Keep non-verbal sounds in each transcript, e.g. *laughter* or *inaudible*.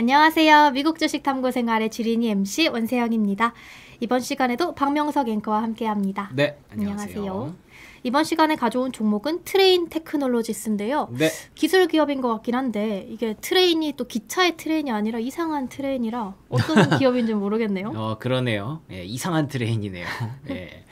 안녕하세요. 미국 주식 탐구 생활의 지린이 MC 원세영입니다. 이번 시간에도 박명석 앵커와 함께합니다. 네, 안녕하세요. 안녕하세요. 이번 시간에 가져온 종목은 트레인 테크놀로지스인데요. 네. 기술 기업인 것 같긴 한데 이게 트레인이 또 기차의 트레인이 아니라 이상한 트레인이라 어떤 *laughs* 기업인지 모르겠네요. 어 그러네요. 예, 이상한 트레인이네요. 예.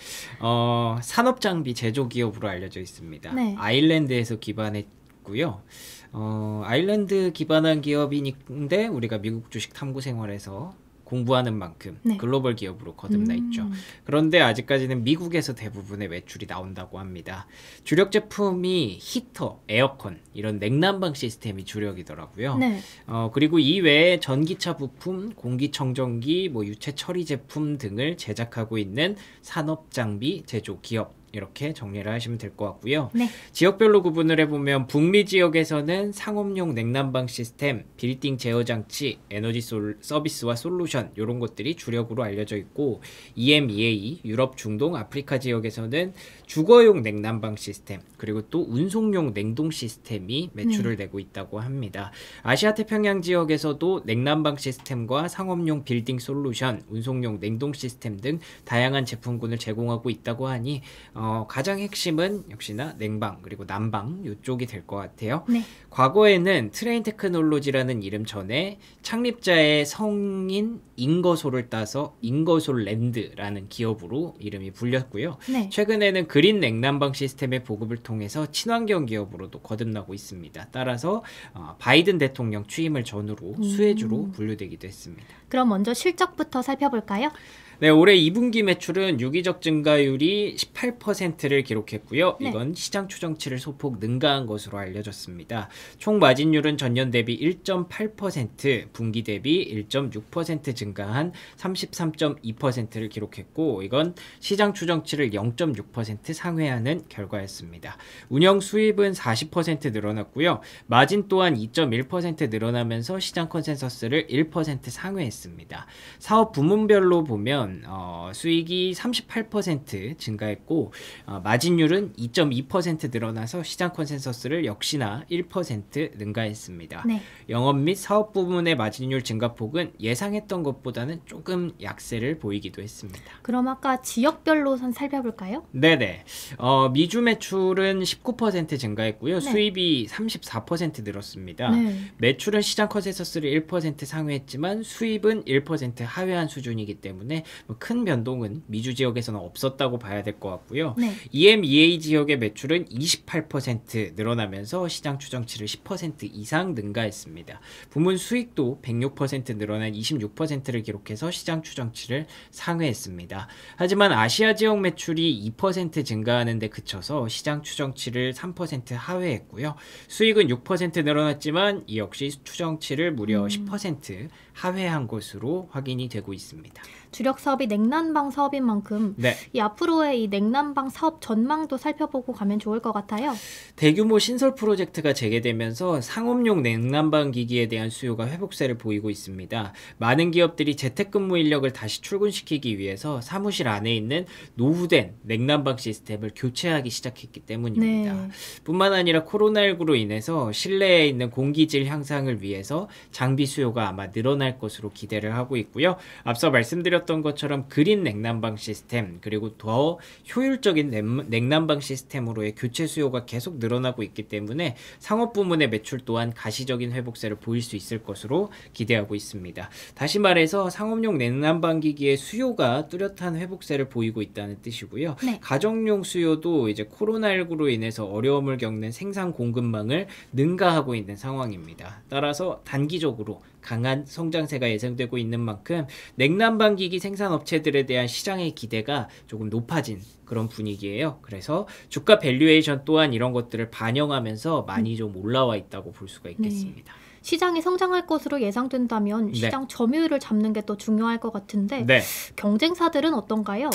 어 산업 장비 제조 기업으로 알려져 있습니다. 네. 아일랜드에서 기반했고요. 어, 아일랜드 기반한 기업인데 우리가 미국 주식 탐구 생활에서 공부하는 만큼 네. 글로벌 기업으로 거듭나 음. 있죠. 그런데 아직까지는 미국에서 대부분의 매출이 나온다고 합니다. 주력 제품이 히터, 에어컨 이런 냉난방 시스템이 주력이더라고요. 네. 어, 그리고 이외에 전기차 부품, 공기청정기, 뭐 유체 처리 제품 등을 제작하고 있는 산업 장비 제조 기업 이렇게 정리를 하시면 될 것 같고요. 네. 지역별로 구분을 해보면 북미 지역에서는 상업용 냉난방 시스템, 빌딩 제어 장치, 에너지 솔, 서비스와 솔루션 이런 것들이 주력으로 알려져 있고 EMEA, 유럽, 중동, 아프리카 지역에서는 주거용 냉난방 시스템 그리고 또 운송용 냉동 시스템이 매출을 네. 내고 있다고 합니다. 아시아 태평양 지역에서도 냉난방 시스템과 상업용 빌딩 솔루션, 운송용 냉동 시스템 등 다양한 제품군을 제공하고 있다고 하니 어, 어, 가장 핵심은 역시나 냉방 그리고 난방 이쪽이 될 것 같아요. 네. 과거에는 트레인 테크놀로지라는 이름 전에 창립자의 성인 인거소를 따서 인거솔 랜드라는 기업으로 이름이 불렸고요. 네. 최근에는 그린 냉난방 시스템의 보급을 통해서 친환경 기업으로도 거듭나고 있습니다. 따라서 어, 바이든 대통령 취임을 전후로 음. 수혜주로 분류되기도 했습니다. 그럼 먼저 실적부터 살펴볼까요? 네, 올해 2분기 매출은 유기적 증가율이 18%를 기록했고요. 네. 이건 시장 추정치를 소폭 능가한 것으로 알려졌습니다. 총 마진율은 전년 대비 1.8%, 분기 대비 1.6% 증가한 33.2%를 기록했고 이건 시장 추정치를 0.6% 상회하는 결과였습니다. 운영 수입은 40% 늘어났고요. 마진 또한 2.1% 늘어나면서 시장 컨센서스를 1% 상회했습니다. 사업 부문별로 보면 보면 어, 수익이 38% 증가했고 어, 마진율은 2.2% 늘어나서 시장 컨센서스를 역시나 1% 능가했습니다. 네. 영업 및 사업 부문의 마진율 증가폭은 예상했던 것보다는 조금 약세를 보이기도 했습니다. 그럼 아까 지역별로 선 살펴볼까요? 네네. 어, 미주 매출은 19% 증가했고요. 네. 수입이 34% 늘었습니다. 네. 매출은 시장 컨센서스를 1% 상회했지만 수입은 1% 하회한 수준이기 때문에 뭐 큰 변동은 미주 지역에서는 없었다고 봐야 될 것 같고요. 네. EMEA 지역의 매출은 28% 늘어나면서 시장 추정치를 10% 이상 능가했습니다. 부문 수익도 106% 늘어난 26%를 기록해서 시장 추정치를 상회했습니다. 하지만 아시아 지역 매출이 2% 증가하는 데 그쳐서 시장 추정치를 3% 하회했고요. 수익은 6% 늘어났지만 이 역시 추정치를 무려 10% 음. 하회한 것으로 확인이 되고 있습니다. 주력 사업이 냉난방 사업인 만큼 네. 이 앞으로의 이 냉난방 사업 전망도 살펴보고 가면 좋을 것 같아요. 대규모 신설 프로젝트가 재개되면서 상업용 냉난방 기기에 대한 수요가 회복세를 보이고 있습니다. 많은 기업들이 재택근무 인력을 다시 출근시키기 위해서 사무실 안에 있는 노후된 냉난방 시스템을 교체하기 시작했기 때문입니다. 네. 뿐만 아니라 코로나19로 인해서 실내에 있는 공기질 향상을 위해서 장비 수요가 아마 늘어날 것으로 기대를 하고 있고요. 앞서 말씀드렸던 것 것처럼 그린 냉난방 시스템 그리고 더 효율적인 냉난방 시스템으로의 교체 수요가 계속 늘어나고 있기 때문에 상업 부문의 매출 또한 가시적인 회복세를 보일 수 있을 것으로 기대하고 있습니다. 다시 말해서 상업용 냉난방 기기의 수요가 뚜렷한 회복세를 보이고 있다는 뜻이고요. 네. 가정용 수요도 이제 코로나19로 인해서 어려움을 겪는 생산 공급망을 능가하고 있는 상황입니다. 따라서 단기적으로 강한 성장세가 예상되고 있는 만큼 냉난방기기 생산업체들에 대한 시장의 기대가 조금 높아진 그런 분위기예요. 그래서 주가 밸류에이션 또한 이런 것들을 반영하면서 많이 좀 올라와 있다고 볼 수가 있겠습니다. 네. 시장이 성장할 것으로 예상된다면 네. 시장 네. 점유율을 잡는 게 더 중요할 것 같은데 네. 경쟁사들은 어떤가요?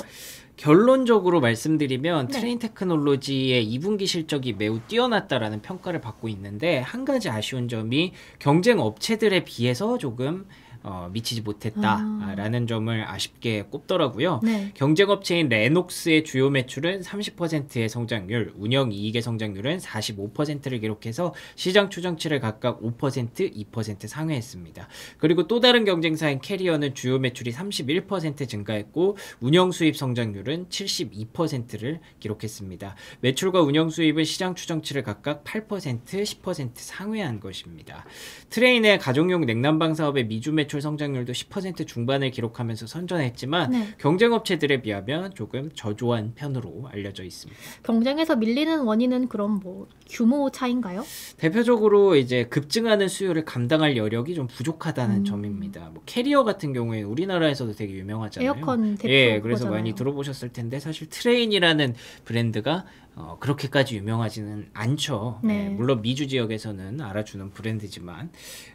결론적으로 말씀드리면 네. 트레인 테크놀로지의 2분기 실적이 매우 뛰어났다라는 평가를 받고 있는데 한 가지 아쉬운 점이 경쟁 업체들에 비해서 조금 어, 미치지 못했다라는 아. 점을 아쉽게 꼽더라고요. 네. 경쟁업체인 레녹스의 주요 매출은 30%의 성장률, 운영이익의 성장률은 45%를 기록해서 시장 추정치를 각각 5%, 2% 상회했습니다. 그리고 또 다른 경쟁사인 캐리어는 주요 매출이 31% 증가했고 운영수입 성장률은 72%를 기록했습니다. 매출과 운영수입은 시장 추정치를 각각 8%, 10% 상회한 것입니다. 트레인의 가정용 냉난방 사업의 미주 매출 매출 성장률도 10% 중반을 기록하면서 선전했지만 네. 경쟁 업체들에 비하면 조금 저조한 편으로 알려져 있습니다. 경쟁에서 밀리는 원인은 그럼 뭐 규모 차인가요? 대표적으로 이제 급증하는 수요를 감당할 여력이 좀 부족하다는 음. 점입니다. 뭐 캐리어 같은 경우에 우리나라에서도 되게 유명하잖아요. 에어컨 대표 예, 그래서 거잖아요. 많이 들어보셨을 텐데 사실 트레인이라는 브랜드가 어, 그렇게까지 유명하지는 않죠. 네. 네, 물론 미주 지역에서는 알아주는 브랜드지만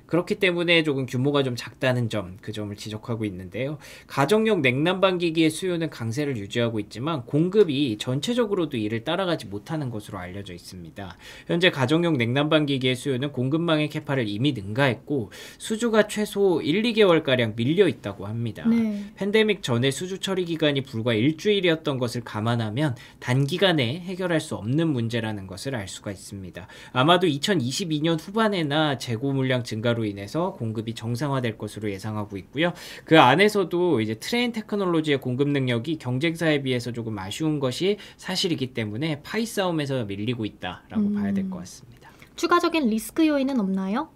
그렇기 때문에 조금 규모가 좀 작다는 점, 그 점을 지적하고 있는데요. 가정용 냉난방 기기의 수요는 강세를 유지하고 있지만 공급이 전체적으로도 이를 따라가지 못하는 것으로 알려져 있습니다. 현재 가정용 냉난방 기기의 수요는 공급망의 캐파를 이미 능가했고 수주가 최소 1, 2개월 가량 밀려 있다고 합니다. 네. 팬데믹 전에 수주 처리 기간이 불과 일주일이었던 것을 감안하면 단기간에 해결 해결할 수 없는 문제라는 것을 알 수가 있습니다. 아마도 2022년 후반에나 재고 물량 증가로 인해서 공급이 정상화될 것으로 예상하고 있고요. 그 안에서도 이제 트레인 테크놀로지의 공급 능력이 경쟁사에 비해서 조금 아쉬운 것이 사실이기 때문에 파이 싸움에서 밀리고 있다라고 음. 봐야 될 것 같습니다. 추가적인 리스크 요인은 없나요?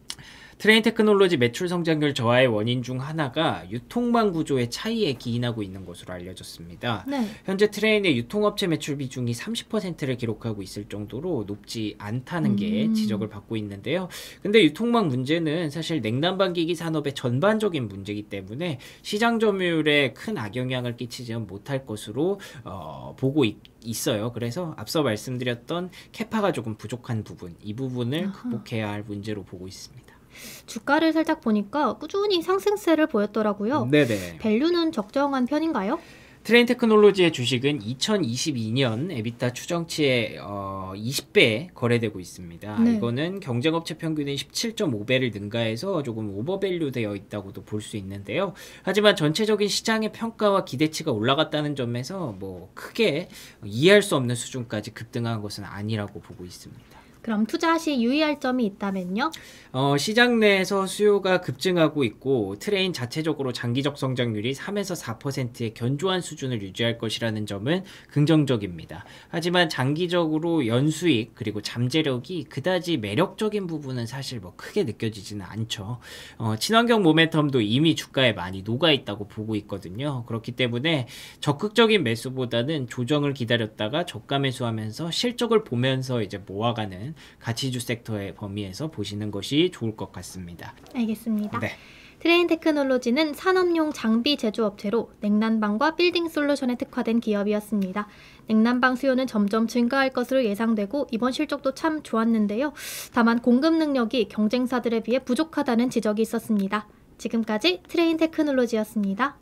트레인 테크놀로지 매출 성장률 저하의 원인 중 하나가 유통망 구조의 차이에 기인하고 있는 것으로 알려졌습니다. 네. 현재 트레인의 유통업체 매출 비중이 30%를 기록하고 있을 정도로 높지 않다는 게 음. 지적을 받고 있는데요. 근데 유통망 문제는 사실 냉난방기기 산업의 전반적인 문제이기 때문에 시장 점유율에 큰 악영향을 끼치지 못할 것으로 어, 보고 있, 있어요. 그래서 앞서 말씀드렸던 캐파가 조금 부족한 부분, 이 부분을 극복해야 할 문제로 보고 있습니다. 주가를 살짝 보니까 꾸준히 상승세를 보였더라고요. 네네. 밸류는 적정한 편인가요? 트레인 테크놀로지의 주식은 2022년 에비타 추정치의 어, 20배 거래되고 있습니다. 네. 이거는 경쟁업체 평균의 17.5배를 능가해서 조금 오버밸류되어 있다고도 볼 수 있는데요. 하지만 전체적인 시장의 평가와 기대치가 올라갔다는 점에서 뭐 크게 이해할 수 없는 수준까지 급등한 것은 아니라고 보고 있습니다. 그럼 투자 시 유의할 점이 있다면요? 어, 시장 내에서 수요가 급증하고 있고 트레인 자체적으로 장기적 성장률이 3에서 4%의 견조한 수준을 유지할 것이라는 점은 긍정적입니다. 하지만 장기적으로 연수익 그리고 잠재력이 그다지 매력적인 부분은 사실 뭐 크게 느껴지지는 않죠. 어, 친환경 모멘텀도 이미 주가에 많이 녹아 있다고 보고 있거든요. 그렇기 때문에 적극적인 매수보다는 조정을 기다렸다가 저가 매수하면서 실적을 보면서 이제 모아가는 가치주 섹터의 범위에서 보시는 것이 좋을 것 같습니다. 알겠습니다. 네. 트레인 테크놀로지는 산업용 장비 제조업체로 냉난방과 빌딩 솔루션에 특화된 기업이었습니다. 냉난방 수요는 점점 증가할 것으로 예상되고 이번 실적도 참 좋았는데요. 다만 공급 능력이 경쟁사들에 비해 부족하다는 지적이 있었습니다. 지금까지 트레인 테크놀로지였습니다.